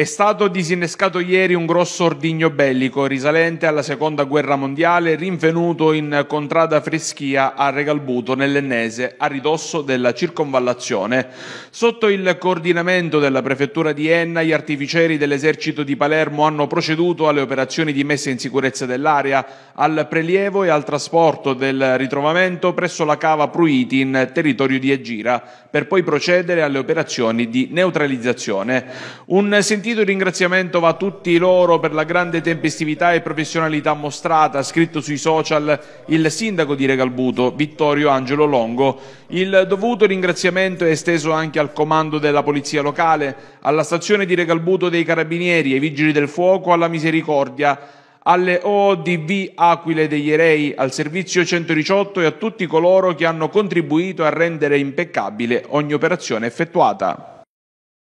È stato disinnescato ieri un grosso ordigno bellico risalente alla seconda guerra mondiale, rinvenuto in contrada Freschia a Regalbuto nell'Ennese, a ridosso della circonvallazione. Sotto il coordinamento della prefettura di Enna, gli artificieri dell'esercito di Palermo hanno proceduto alle operazioni di messa in sicurezza dell'area, al prelievo e al trasporto del ritrovamento presso la cava Pruiti in territorio di Egira, per poi procedere alle operazioni di neutralizzazione. Un sentito sentito il ringraziamento va a tutti loro per la grande tempestività e professionalità mostrata, ha scritto sui social il sindaco di Regalbuto, Vittorio Angelo Longo. Il dovuto ringraziamento è esteso anche al comando della Polizia Locale, alla stazione di Regalbuto dei Carabinieri, ai Vigili del Fuoco, alla Misericordia, alle ODV Aquile degli Erei, al servizio 118 e a tutti coloro che hanno contribuito a rendere impeccabile ogni operazione effettuata.